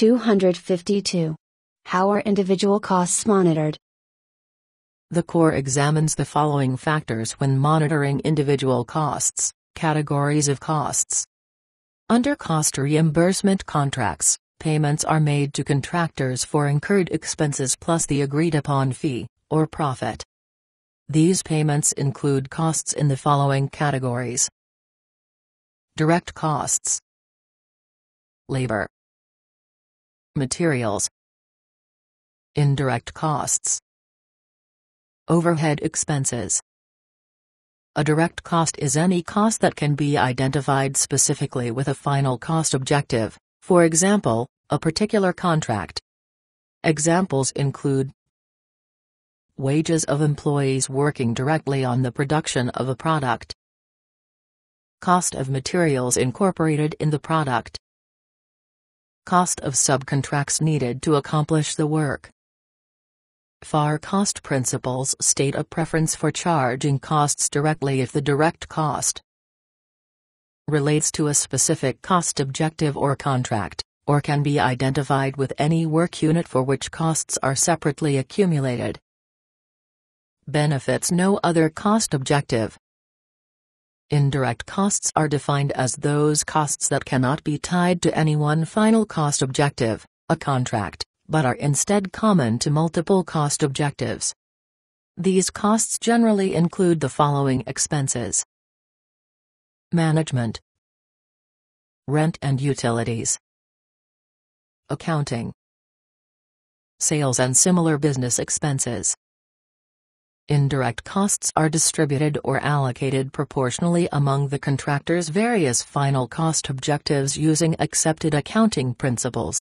252. How are individual costs monitored? The Corps examines the following factors when monitoring individual costs, categories of costs. Under cost reimbursement contracts, payments are made to contractors for incurred expenses plus the agreed upon fee, or profit. These payments include costs in the following categories Direct costs, Labor, Materials Indirect costs Overhead expenses a direct cost is any cost that can be identified specifically with a final cost objective, for example, a particular contract. Examples include wages of employees working directly on the production of a product, cost of materials incorporated in the product, cost of subcontracts needed to accomplish the work. FAR cost principles state a preference for charging costs directly if the direct cost relates to a specific cost objective or contract, or can be identified with any work unit for which costs are separately accumulated. Benefits no other cost objective. Indirect costs are defined as those costs that cannot be tied to any one final cost objective, a contract, but are instead common to multiple cost objectives. These costs generally include the following expenses. Management Rent and utilities Accounting Sales and similar business expenses Indirect costs are distributed or allocated proportionally among the contractor's various final cost objectives using accepted accounting principles.